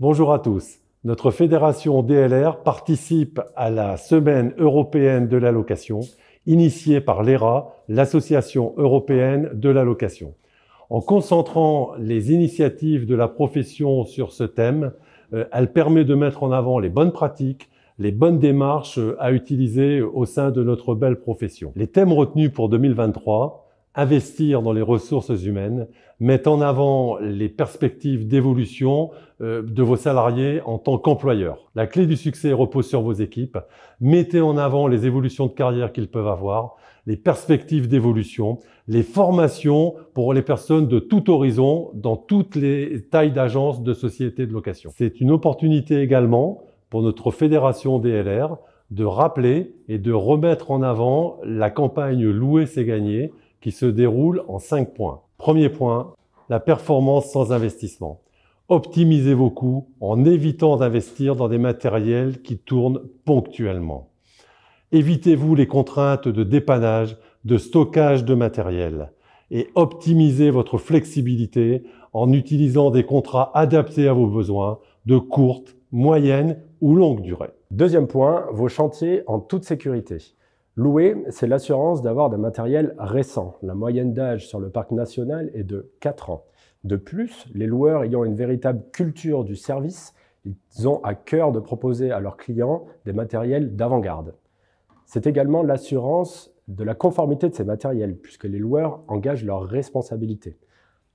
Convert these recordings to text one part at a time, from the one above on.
Bonjour à tous. Notre fédération DLR participe à la Semaine européenne de la location, initiée par l'ERA, l'Association européenne de la location. En concentrant les initiatives de la profession sur ce thème, euh, elle permet de mettre en avant les bonnes pratiques, les bonnes démarches euh, à utiliser au sein de notre belle profession. Les thèmes retenus pour 2023, investir dans les ressources humaines, mettre en avant les perspectives d'évolution euh, de vos salariés en tant qu'employeur. La clé du succès repose sur vos équipes. Mettez en avant les évolutions de carrière qu'ils peuvent avoir, les perspectives d'évolution, les formations pour les personnes de tout horizon, dans toutes les tailles d'agences, de sociétés de location. C'est une opportunité également pour notre fédération DLR de rappeler et de remettre en avant la campagne Louer c'est gagner qui se déroule en cinq points. Premier point, la performance sans investissement. Optimisez vos coûts en évitant d'investir dans des matériels qui tournent ponctuellement. Évitez-vous les contraintes de dépannage, de stockage de matériel et optimisez votre flexibilité en utilisant des contrats adaptés à vos besoins de courte, moyenne ou longue durée. Deuxième point, vos chantiers en toute sécurité. Louer, c'est l'assurance d'avoir des matériels récents. La moyenne d'âge sur le parc national est de 4 ans. De plus, les loueurs ayant une véritable culture du service, ils ont à cœur de proposer à leurs clients des matériels d'avant-garde. C'est également l'assurance de la conformité de ces matériels, puisque les loueurs engagent leurs responsabilités.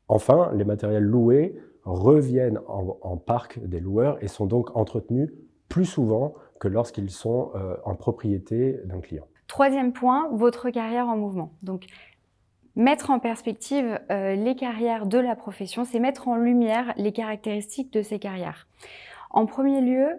Enfin, les matériels loués reviennent en, parc des loueurs et sont donc entretenus plus souvent que lorsqu'ils sont euh, en propriété d'un client. Troisième point, votre carrière en mouvement. Donc, mettre en perspective euh, les carrières de la profession, c'est mettre en lumière les caractéristiques de ces carrières. En premier lieu,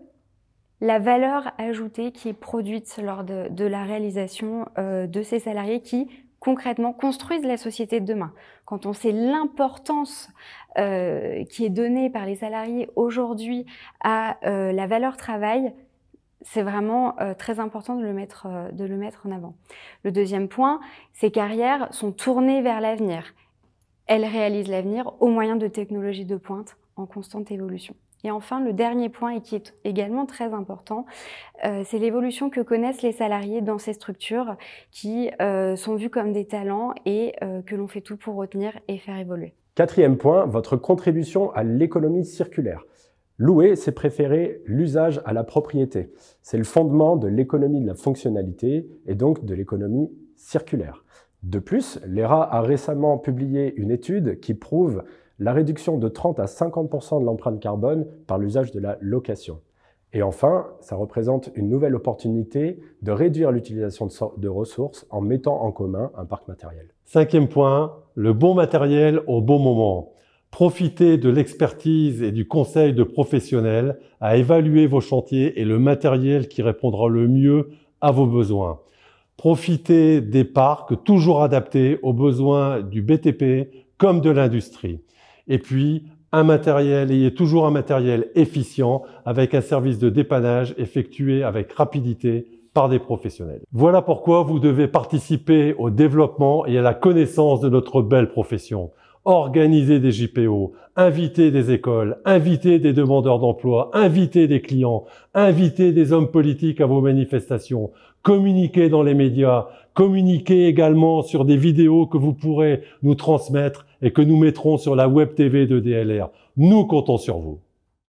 la valeur ajoutée qui est produite lors de, de la réalisation euh, de ces salariés qui concrètement construisent la société de demain. Quand on sait l'importance euh, qui est donnée par les salariés aujourd'hui à la valeur travail, c'est vraiment euh, très important de le, mettre, euh, de le mettre en avant. Le deuxième point, ces carrières sont tournées vers l'avenir. Elles réalisent l'avenir au moyen de technologies de pointe en constante évolution. Et enfin, le dernier point, et qui est également très important, euh, c'est l'évolution que connaissent les salariés dans ces structures qui sont vues comme des talents et que l'on fait tout pour retenir et faire évoluer. Quatrième point, votre contribution à l'économie circulaire. Louer, c'est préférer l'usage à la propriété. C'est le fondement de l'économie de la fonctionnalité et donc de l'économie circulaire. De plus, l'ERA a récemment publié une étude qui prouve la réduction de 30 à 50% de l'empreinte carbone par l'usage de la location. Et enfin, ça représente une nouvelle opportunité de réduire l'utilisation de ressources en mettant en commun un parc matériel. Cinquième point, le bon matériel au bon moment. Profitez de l'expertise et du conseil de professionnels à évaluer vos chantiers et le matériel qui répondra le mieux à vos besoins. Profitez des parcs toujours adaptés aux besoins du BTP comme de l'industrie. Et puis, un matériel, ayez toujours un matériel efficient avec un service de dépannage effectué avec rapidité par des professionnels. Voilà pourquoi vous devez participer au développement et à la connaissance de notre belle profession. Organiser des JPO, inviter des écoles, inviter des demandeurs d'emploi, inviter des clients, inviter des hommes politiques à vos manifestations, communiquer dans les médias, communiquer également sur des vidéos que vous pourrez nous transmettre et que nous mettrons sur la web TV de DLR. Nous comptons sur vous.